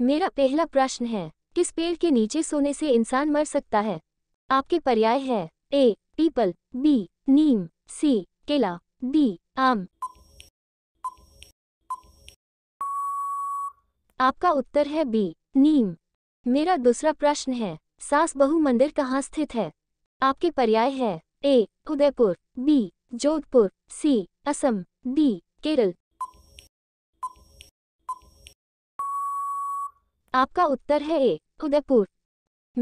मेरा पहला प्रश्न है किस पेड़ के नीचे सोने से इंसान मर सकता है आपके पर्याय है ए पीपल बी नीम सी केला डी आम आपका उत्तर है बी नीम मेरा दूसरा प्रश्न है सास बहु मंदिर कहाँ स्थित है आपके पर्याय है A Udaipur B Jodhpur C Assam D Kerala आपका उत्तर है ए उदयपुर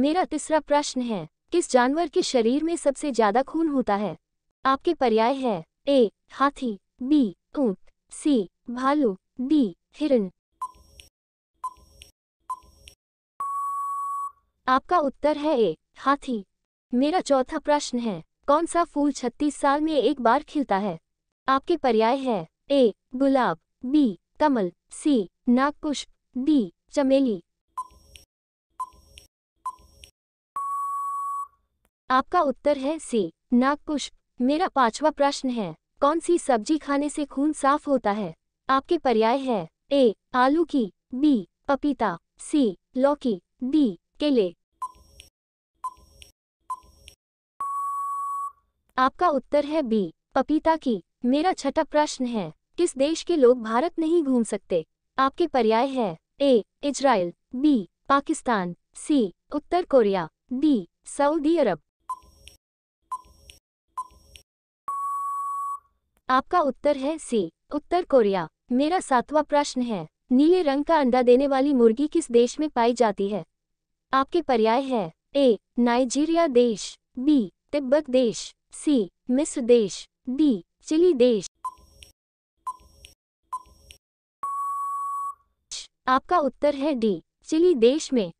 मेरा तीसरा प्रश्न है किस जानवर के शरीर में सबसे ज्यादा खून होता है आपके पर्याय है ए हाथी बी ऊंट सी भालू डी हिरण आपका उत्तर है ए हाथी मेरा चौथा प्रश्न है कौन सा फूल छत्तीस साल में एक बार खिलता है आपके पर्याय है ए गुलाब बी कमल सी नागपुष्प डी चमेली आपका उत्तर है सी नागपुष्प मेरा पांचवा प्रश्न है कौन सी सब्जी खाने से खून साफ होता है आपके पर्याय है ए आलू की बी पपीता सी लौकी डी केले आपका उत्तर है बी पपीता की मेरा छठा प्रश्न है किस देश के लोग भारत नहीं घूम सकते आपके पर्याय है A Israel B Pakistan C उत्तर कोरिया डी सऊदी अरब आपका उत्तर है सी उत्तर कोरिया मेरा सातवां प्रश्न है नीले रंग का अंडा देने वाली मुर्गी किस देश में पाई जाती है आपके पर्याय है ए नाइजीरिया देश बी तिब्बत देश सी मिस्र देश डी चिली देश आपका उत्तर है डी चिली देश में